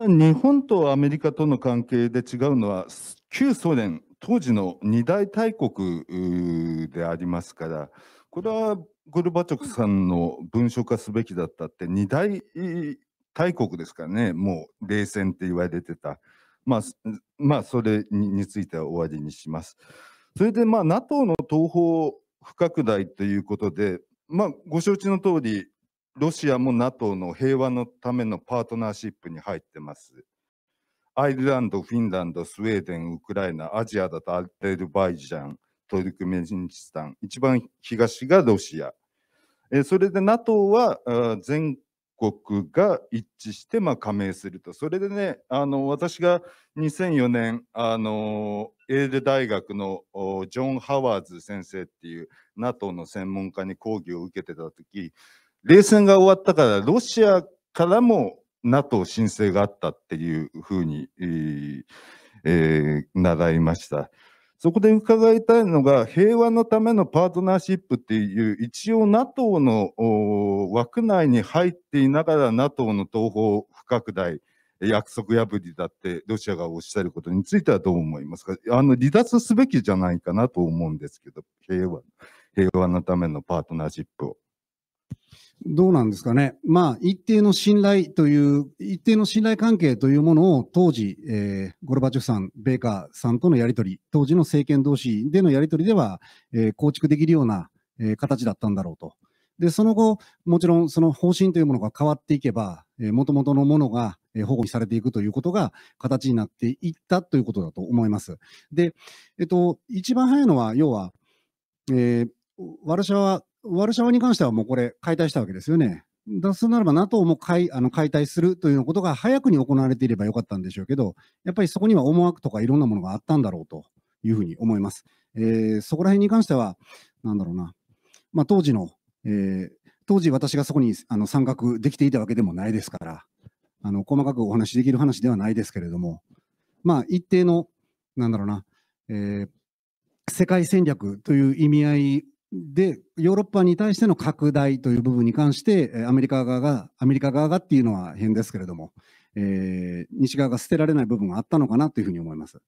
日本とアメリカとの関係で違うのは旧ソ連当時の二大大国でありますからこれはゴルバチョフさんの文書化すべきだったって二大大国ですからねもう冷戦って言われてた、まあ、まあそれについては終わりにします。それでまあ NATO の東方不拡大ということで、まあ、ご承知の通りロシアも NATO の平和のためのパートナーシップに入ってます。アイルランド、フィンランド、スウェーデン、ウクライナ、アジアだとアルバイジャン、トルクメジチスタン、一番東がロシア。えそれで NATO は全国が一致して、まあ、加盟すると。それでね、あの私が2004年、あのエール大学のジョン・ハワーズ先生っていう NATO の専門家に講義を受けてた時、冷戦が終わったからロシアからも NATO 申請があったっていうふうに、えー習いました。そこで伺いたいのが、平和のためのパートナーシップっていう、一応 NATO の枠内に入っていながら NATO の東方不拡大、約束破りだってロシアがおっしゃることについてはどう思いますかあの、離脱すべきじゃないかなと思うんですけど、平和、平和のためのパートナーシップを。どうなんですかね、まあ、一定の信頼という、一定の信頼関係というものを当時、えー、ゴルバチョフさん、ベーカーさんとのやり取り、当時の政権同士でのやり取りでは、えー、構築できるような、えー、形だったんだろうと。で、その後、もちろんその方針というものが変わっていけば、えともとのものが、え保護にされていくということが形になっていったということだと思います。で、えっと、一番早いのは、要は、えー、ワルシャワワルシャワに関してはもうこれ、解体したわけですよね。だそうならば NATO も解あの解体するということが早くに行われていればよかったんでしょうけど、やっぱりそこには思惑とかいろんなものがあったんだろうというふうに思います。えー、そこら辺に関しては、なんだろうな、まあ、当時の、えー、当時私がそこにあの参画できていたわけでもないですから、あの細かくお話しできる話ではないですけれども、まあ、一定の、なんだろうな、えー、世界戦略という意味合いで、ヨーロッパに対しての拡大という部分に関して、アメリカ側が、アメリカ側がっていうのは変ですけれども、えー、西側が捨てられない部分があったのかなというふうに思います。